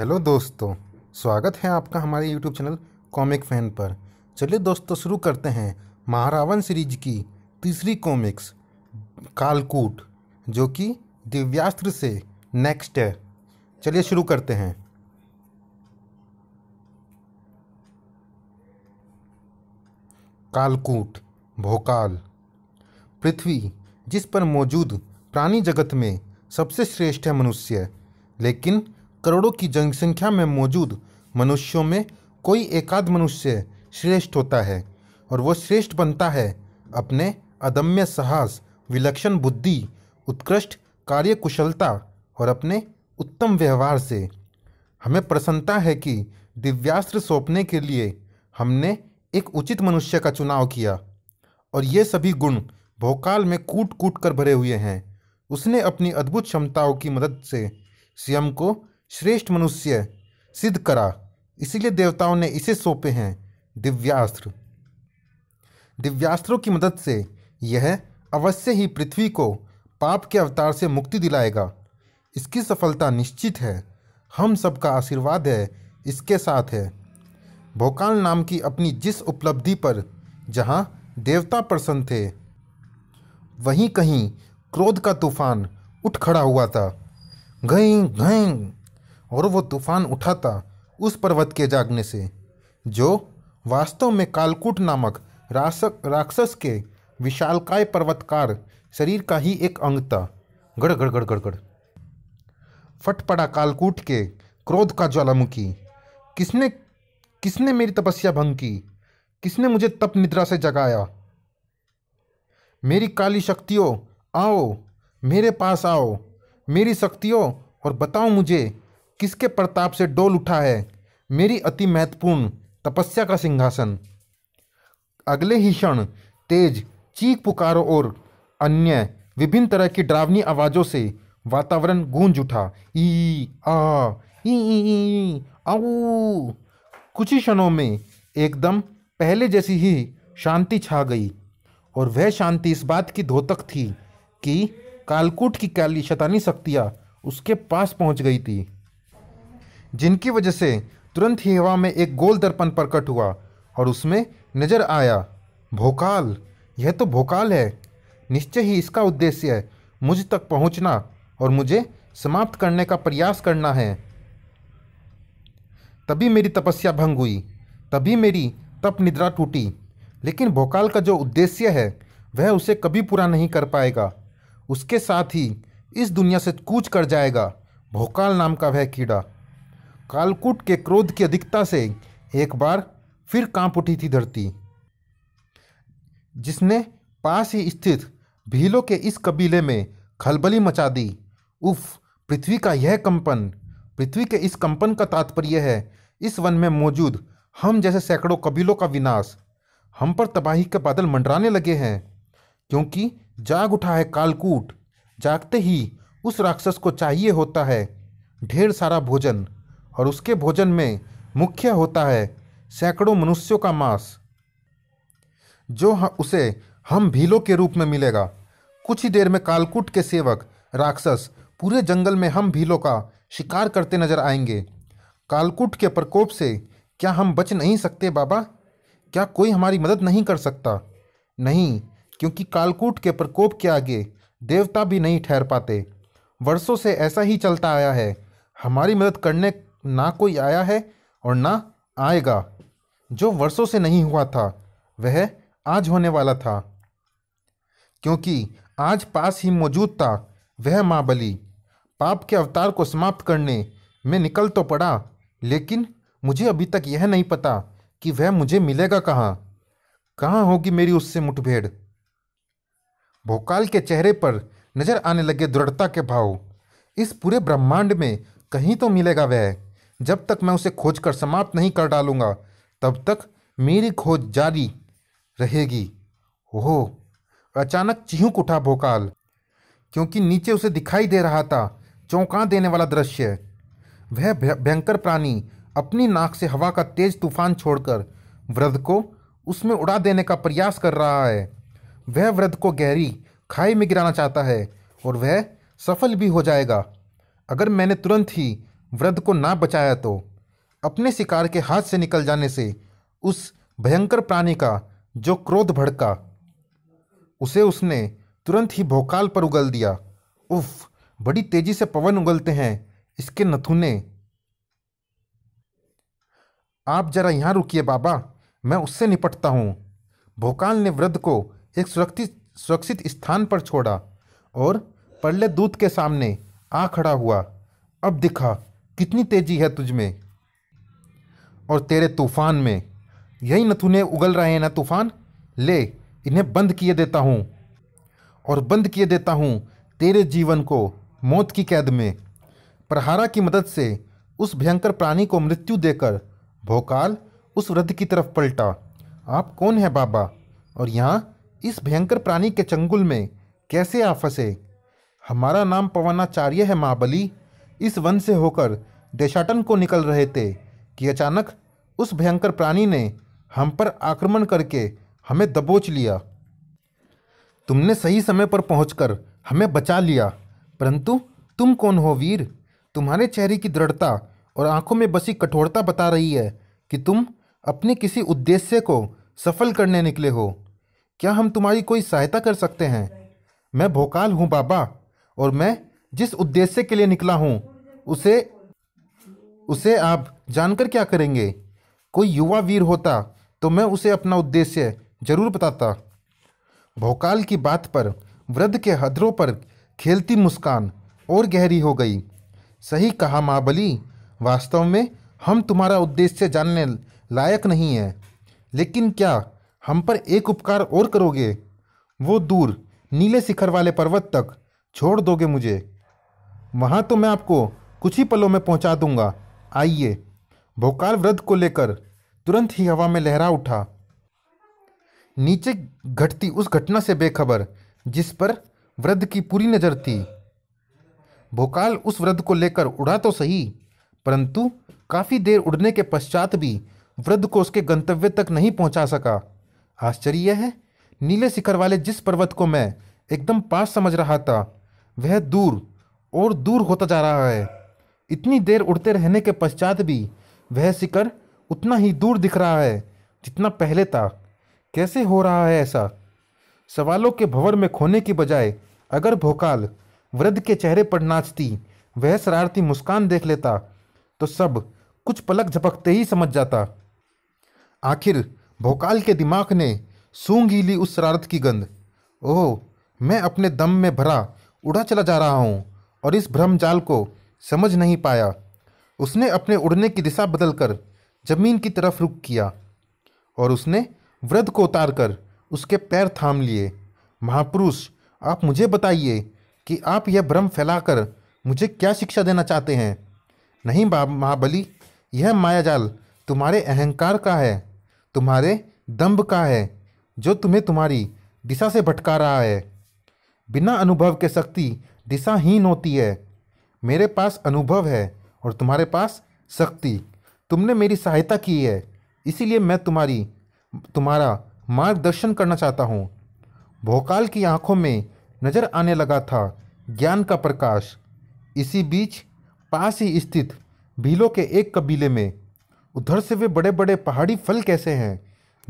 hello दोस्तों स्वागत है आपका हमारे यूट्यूब चैनल कॉमिक फैन पर चलिए दोस्तों शुरू करते हैं महारावण सीरीज की तीसरी कॉमिक्स कालकूट जो कि दिव्यास्त्र से नेक्स्ट है चलिए शुरू करते हैं कालकूट भोकाल पृथ्वी जिस पर मौजूद प्राणी जगत में सबसे श्रेष्ठ है मनुष्य लेकिन करोड़ों की जनसंख्या में मौजूद मनुष्यों में कोई एकाध मनुष्य श्रेष्ठ होता है और वह श्रेष्ठ बनता है अपने अदम्य साहस विलक्षण बुद्धि उत्कृष्ट कार्यकुशलता और अपने उत्तम व्यवहार से हमें प्रसन्नता है कि दिव्यास्त्र सौंपने के लिए हमने एक उचित मनुष्य का चुनाव किया और ये सभी गुण भोकाल में कूट कूट कर भरे हुए हैं उसने अपनी अद्भुत क्षमताओं की मदद से स्वयं को श्रेष्ठ मनुष्य सिद्ध करा इसीलिए देवताओं ने इसे सौंपे हैं दिव्यास्त्र दिव्यास्त्रों की मदद से यह अवश्य ही पृथ्वी को पाप के अवतार से मुक्ति दिलाएगा इसकी सफलता निश्चित है हम सबका आशीर्वाद है इसके साथ है भोकाल नाम की अपनी जिस उपलब्धि पर जहाँ देवता प्रसन्न थे वहीं कहीं क्रोध का तूफान उठ खड़ा हुआ था घई घई और वो तूफान उठाता उस पर्वत के जागने से जो वास्तव में कालकूट नामक राक्षस के विशालकाय पर्वतकार शरीर का ही एक अंग था गड़ गड़ गड़ गड़ गड़ फट पड़ा कालकूट के क्रोध का ज्वालामुखी किसने किसने मेरी तपस्या भंग की किसने मुझे तप निद्रा से जगाया मेरी काली शक्तियों आओ मेरे पास आओ मेरी शक्तियों और बताओ मुझे किसके प्रताप से डोल उठा है मेरी अति महत्वपूर्ण तपस्या का सिंहासन अगले ही क्षण तेज चीख पुकारों और अन्य विभिन्न तरह की डरावनी आवाज़ों से वातावरण गूंज उठा ई आ ई आऊ कुछ ही क्षणों में एकदम पहले जैसी ही शांति छा गई और वह शांति इस बात की धोतक थी कि कालकूट की काली शतानी शक्तियाँ उसके पास पहुँच गई थी जिनकी वजह से तुरंत ही हवा में एक गोल दर्पण प्रकट हुआ और उसमें नजर आया भोकाल यह तो भोकाल है निश्चय ही इसका उद्देश्य है मुझ तक पहुंचना और मुझे समाप्त करने का प्रयास करना है तभी मेरी तपस्या भंग हुई तभी मेरी तप निद्रा टूटी लेकिन भोकाल का जो उद्देश्य है वह उसे कभी पूरा नहीं कर पाएगा उसके साथ ही इस दुनिया से कूच कर जाएगा भोकाल नाम का वह कीड़ा कालकूट के क्रोध की अधिकता से एक बार फिर कांप उठी थी धरती जिसने पास ही स्थित भीलों के इस कबीले में खलबली मचा दी उफ पृथ्वी का यह कंपन पृथ्वी के इस कंपन का तात्पर्य है इस वन में मौजूद हम जैसे सैकड़ों कबीलों का विनाश हम पर तबाही के बादल मंडराने लगे हैं क्योंकि जाग उठा है कालकूट जागते ही उस राक्षस को चाहिए होता है ढेर सारा भोजन और उसके भोजन में मुख्य होता है सैकड़ों मनुष्यों का मांस जो उसे हम भीलों के रूप में मिलेगा कुछ ही देर में कालकूट के सेवक राक्षस पूरे जंगल में हम भीलों का शिकार करते नजर आएंगे कालकूट के प्रकोप से क्या हम बच नहीं सकते बाबा क्या कोई हमारी मदद नहीं कर सकता नहीं क्योंकि कालकूट के प्रकोप के आगे देवता भी नहीं ठहर पाते वर्षों से ऐसा ही चलता आया है हमारी मदद करने ना कोई आया है और ना आएगा जो वर्षों से नहीं हुआ था वह आज होने वाला था क्योंकि आज पास ही मौजूद था वह माँ बली पाप के अवतार को समाप्त करने में निकल तो पड़ा लेकिन मुझे अभी तक यह नहीं पता कि वह मुझे मिलेगा कहाँ कहाँ होगी मेरी उससे मुठभेड़ भोकाल के चेहरे पर नजर आने लगे दृढ़ता के भाव इस पूरे ब्रह्मांड में कहीं तो मिलेगा वह जब तक मैं उसे खोज कर समाप्त नहीं कर डालूंगा तब तक मेरी खोज जारी रहेगी हो अचानक चिहूक उठा भोकाल क्योंकि नीचे उसे दिखाई दे रहा था चौंका देने वाला दृश्य वह भयंकर प्राणी अपनी नाक से हवा का तेज तूफान छोड़कर वृद्ध को उसमें उड़ा देने का प्रयास कर रहा है वह वृद्ध को गहरी खाई में गिराना चाहता है और वह सफल भी हो जाएगा अगर मैंने तुरंत ही वृद्ध को ना बचाया तो अपने शिकार के हाथ से निकल जाने से उस भयंकर प्राणी का जो क्रोध भड़का उसे उसने तुरंत ही भोकाल पर उगल दिया उफ बड़ी तेजी से पवन उगलते हैं इसके नथुने आप जरा यहाँ रुकिए बाबा मैं उससे निपटता हूँ भोकाल ने वृद्ध को एक सुरक्षित सुरक्षित स्थान पर छोड़ा और परले दूत के सामने आ खड़ा हुआ अब दिखा कितनी तेजी है तुझ में और तेरे तूफान में यही न तूने उगल रहे हैं ना तूफान ले इन्हें बंद किए देता हूँ और बंद किए देता हूँ तेरे जीवन को मौत की कैद में प्रहारा की मदद से उस भयंकर प्राणी को मृत्यु देकर भोकाल उस वृद्ध की तरफ पलटा आप कौन है बाबा और यहाँ इस भयंकर प्राणी के चंगुल में कैसे आ फंसे हमारा नाम पवनाचार्य है महाबली इस वन से होकर देशाटन को निकल रहे थे कि अचानक उस भयंकर प्राणी ने हम पर आक्रमण करके हमें दबोच लिया तुमने सही समय पर पहुंचकर हमें बचा लिया परंतु तुम कौन हो वीर तुम्हारे चेहरे की दृढ़ता और आंखों में बसी कठोरता बता रही है कि तुम अपने किसी उद्देश्य को सफल करने निकले हो क्या हम तुम्हारी कोई सहायता कर सकते हैं मैं भोकाल हूँ बाबा और मैं जिस उद्देश्य के लिए निकला हूँ उसे उसे आप जानकर क्या करेंगे कोई युवा वीर होता तो मैं उसे अपना उद्देश्य जरूर बताता भोकाल की बात पर वृद्ध के हदरों पर खेलती मुस्कान और गहरी हो गई सही कहा महाबली वास्तव में हम तुम्हारा उद्देश्य जानने लायक नहीं है लेकिन क्या हम पर एक उपकार और करोगे वो दूर नीले शिखर वाले पर्वत तक छोड़ दोगे मुझे वहाँ तो मैं आपको कुछ ही पलों में पहुंचा दूंगा आइए भोकाल व्रत को लेकर तुरंत ही हवा में लहरा उठा नीचे घटती उस घटना से बेखबर जिस पर वृद्ध की पूरी नज़र थी भोकाल उस वृद्ध को लेकर उड़ा तो सही परंतु काफ़ी देर उड़ने के पश्चात भी वृद्ध को उसके गंतव्य तक नहीं पहुंचा सका आश्चर्य है नीले शिखर वाले जिस पर्वत को मैं एकदम पास समझ रहा था वह दूर और दूर होता जा रहा है इतनी देर उड़ते रहने के पश्चात भी वह शिखर उतना ही दूर दिख रहा है जितना पहले था कैसे हो रहा है ऐसा सवालों के भंवर में खोने की बजाय अगर भोकाल वृद्ध के चेहरे पर नाचती वह शरारती मुस्कान देख लेता तो सब कुछ पलक झपकते ही समझ जाता आखिर भोकाल के दिमाग ने सूंघ ही ली उस शरारत की गंध ओह मैं अपने दम में भरा उड़ा चला जा रहा हूँ और इस भ्रम जाल को समझ नहीं पाया उसने अपने उड़ने की दिशा बदलकर जमीन की तरफ रुख किया और उसने वृद्ध को उतारकर उसके पैर थाम लिए महापुरुष आप मुझे बताइए कि आप यह भ्रम फैलाकर मुझे क्या शिक्षा देना चाहते हैं नहीं महाबली यह मायाजाल तुम्हारे अहंकार का है तुम्हारे दंभ का है जो तुम्हें तुम्हारी दिशा से भटका रहा है बिना अनुभव के शक्ति दिशाहीन होती है मेरे पास अनुभव है और तुम्हारे पास शक्ति तुमने मेरी सहायता की है इसीलिए मैं तुम्हारी तुम्हारा मार्गदर्शन करना चाहता हूँ भोकाल की आंखों में नजर आने लगा था ज्ञान का प्रकाश इसी बीच पास ही स्थित भीलों के एक कबीले में उधर से वे बड़े बड़े पहाड़ी फल कैसे हैं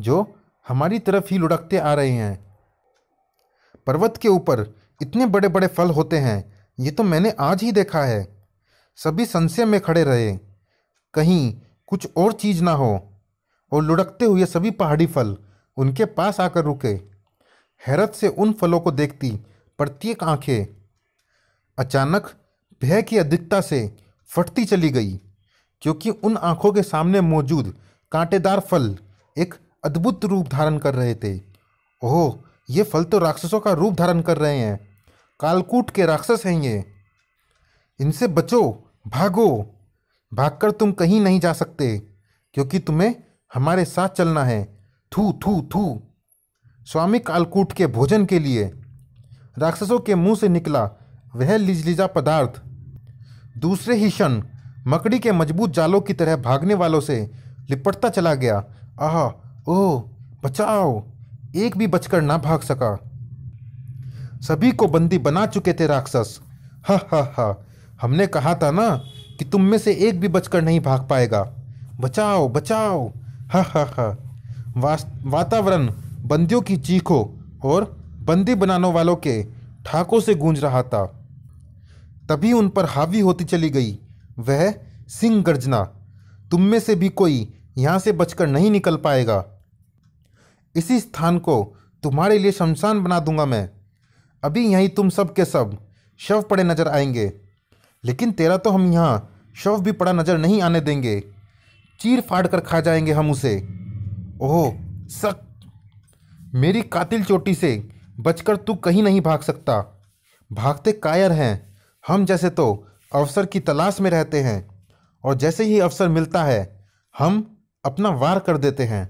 जो हमारी तरफ ही लुढ़कते आ रहे हैं पर्वत के ऊपर इतने बड़े बड़े फल होते हैं ये तो मैंने आज ही देखा है सभी संशय में खड़े रहे कहीं कुछ और चीज़ ना हो और लुढ़कते हुए सभी पहाड़ी फल उनके पास आकर रुके हैरत से उन फलों को देखती प्रत्येक आंखें अचानक भय की अधिकता से फटती चली गई क्योंकि उन आंखों के सामने मौजूद कांटेदार फल एक अद्भुत रूप धारण कर रहे थे ओह ये फल तो राक्षसों का रूप धारण कर रहे हैं कालकूट के राक्षस हैं ये इनसे बचो भागो भागकर तुम कहीं नहीं जा सकते क्योंकि तुम्हें हमारे साथ चलना है थू थू थू स्वामी कालकूट के भोजन के लिए राक्षसों के मुंह से निकला वह लिजलिजा पदार्थ दूसरे ही क्षण मकड़ी के मजबूत जालों की तरह भागने वालों से लिपटता चला गया आह ओह बचाओ एक भी बचकर ना भाग सका सभी को बंदी बना चुके थे राक्षस हा हा हा हमने कहा था ना कि तुम में से एक भी बचकर नहीं भाग पाएगा बचाओ बचाओ हा हा हा वातावरण बंदियों की चीखों और बंदी बनाने वालों के ठाकों से गूंज रहा था तभी उन पर हावी होती चली गई वह सिंह गर्जना तुम में से भी कोई यहाँ से बचकर नहीं निकल पाएगा इसी स्थान को तुम्हारे लिए शमशान बना दूंगा मैं अभी यहीं तुम सब के सब शव पड़े नजर आएंगे लेकिन तेरा तो हम यहाँ शव भी पड़ा नजर नहीं आने देंगे चीर फाड़ कर खा जाएंगे हम उसे ओह सक मेरी कातिल चोटी से बचकर तू कहीं नहीं भाग सकता भागते कायर हैं हम जैसे तो अवसर की तलाश में रहते हैं और जैसे ही अवसर मिलता है हम अपना वार कर देते हैं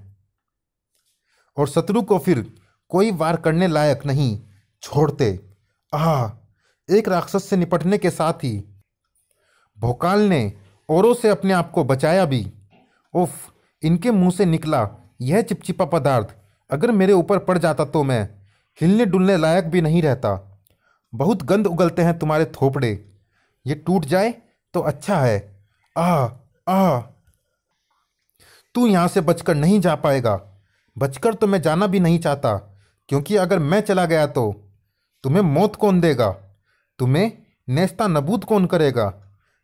और शत्रु को फिर कोई वार करने लायक नहीं छोड़ते आह एक राक्षस से निपटने के साथ ही भोकाल ने औरों से अपने आप को बचाया भी उफ इनके मुंह से निकला यह चिपचिपा पदार्थ अगर मेरे ऊपर पड़ जाता तो मैं हिलने डुलने लायक भी नहीं रहता बहुत गंद उगलते हैं तुम्हारे थोपड़े ये टूट जाए तो अच्छा है आह आह तू यहाँ से बचकर नहीं जा पाएगा बचकर तो मैं जाना भी नहीं चाहता क्योंकि अगर मैं चला गया तो तुम्हें मौत कौन देगा तुम्हें नेस्ता नबूद कौन करेगा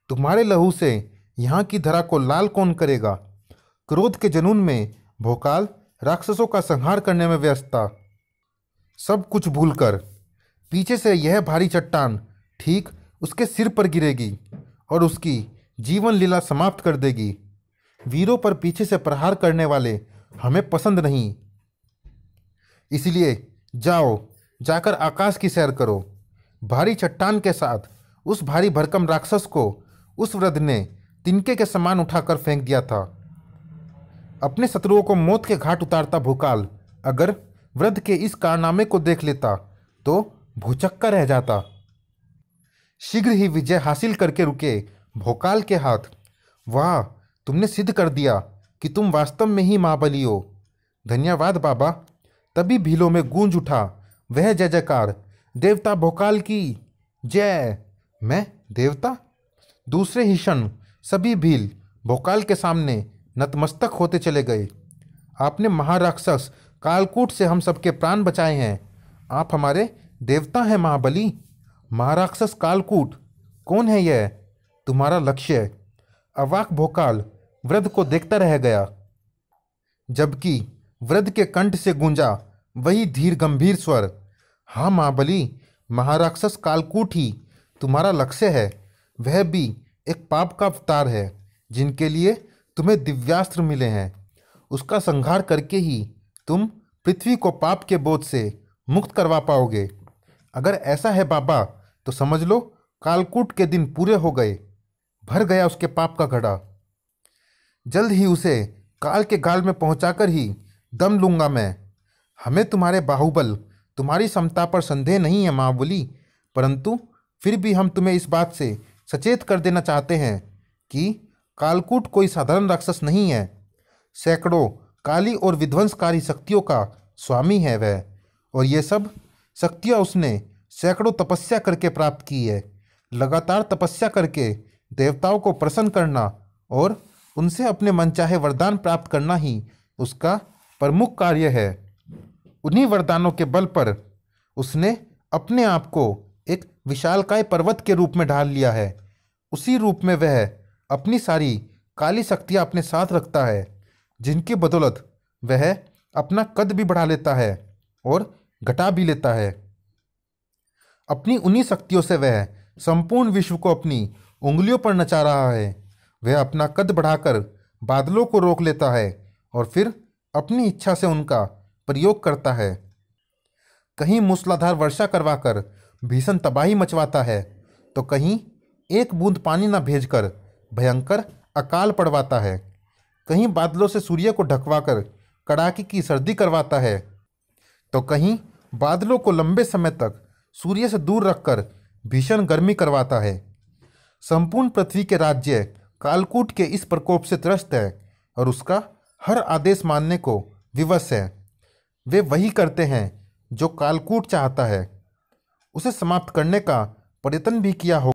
तुम्हारे लहू से यहाँ की धरा को लाल कौन करेगा क्रोध के जनून में भोकाल राक्षसों का संहार करने में व्यस्त था सब कुछ भूलकर पीछे से यह भारी चट्टान ठीक उसके सिर पर गिरेगी और उसकी जीवन लीला समाप्त कर देगी वीरों पर पीछे से प्रहार करने वाले हमें पसंद नहीं इसलिए जाओ जाकर आकाश की सैर करो भारी चट्टान के साथ उस भारी भरकम राक्षस को उस वृद्ध ने तिनके के समान उठाकर फेंक दिया था अपने शत्रुओं को मौत के घाट उतारता भूकाल अगर वृद्ध के इस कारनामे को देख लेता तो भूचक्का रह जाता शीघ्र ही विजय हासिल करके रुके भोकाल के हाथ वाह तुमने सिद्ध कर दिया कि तुम वास्तव में ही महाबली हो धन्यवाद बाबा तभी भीलों में गूंज उठा वह जय जयकार देवता भोकाल की जय मैं देवता दूसरे ही क्षण सभी भील भोकाल के सामने नतमस्तक होते चले गए आपने महाराक्षस कालकूट से हम सबके प्राण बचाए हैं आप हमारे देवता हैं महाबली महाराक्षस कालकूट कौन है यह तुम्हारा लक्ष्य अवाक भोकाल वृद्ध को देखता रह गया जबकि वृद्ध के कंठ से गूंजा वही धीर गंभीर स्वर हाँ महाबली महाराक्षस कालकूट ही तुम्हारा लक्ष्य है वह भी एक पाप का अवतार है जिनके लिए तुम्हें दिव्यास्त्र मिले हैं उसका संहार करके ही तुम पृथ्वी को पाप के बोध से मुक्त करवा पाओगे अगर ऐसा है बाबा तो समझ लो कालकूट के दिन पूरे हो गए भर गया उसके पाप का घड़ा जल्द ही उसे काल के गाल में पहुंचाकर ही दम लूंगा मैं हमें तुम्हारे बाहुबल तुम्हारी क्षमता पर संदेह नहीं है माँ बोली परंतु फिर भी हम तुम्हें इस बात से सचेत कर देना चाहते हैं कि कालकूट कोई साधारण राक्षस नहीं है सैकड़ों काली और विध्वंसकारी शक्तियों का स्वामी है वह और ये सब शक्तियाँ उसने सैकड़ों तपस्या करके प्राप्त की है लगातार तपस्या करके देवताओं को प्रसन्न करना और उनसे अपने मनचाहे वरदान प्राप्त करना ही उसका प्रमुख कार्य है उन्हीं वरदानों के बल पर उसने अपने आप को एक विशालकाय पर्वत के रूप में ढाल लिया है उसी रूप में वह अपनी सारी काली शक्तियाँ अपने साथ रखता है जिनकी बदौलत वह अपना कद भी बढ़ा लेता है और घटा भी लेता है अपनी उन्हीं शक्तियों से वह संपूर्ण विश्व को अपनी उंगलियों पर नचा रहा है वह अपना कद बढ़ाकर बादलों को रोक लेता है और फिर अपनी इच्छा से उनका प्रयोग करता है कहीं मूसलाधार वर्षा करवाकर भीषण तबाही मचवाता है तो कहीं एक बूंद पानी न भेजकर भयंकर अकाल पड़वाता है कहीं बादलों से सूर्य को ढकवाकर कड़ाके की सर्दी करवाता है तो कहीं बादलों को लंबे समय तक सूर्य से दूर रखकर भीषण गर्मी करवाता है संपूर्ण पृथ्वी के राज्य कालकूट के इस प्रकोप से त्रस्त है और उसका हर आदेश मानने को विवश है वे वही करते हैं जो कालकूट चाहता है उसे समाप्त करने का प्रयत्न भी किया हो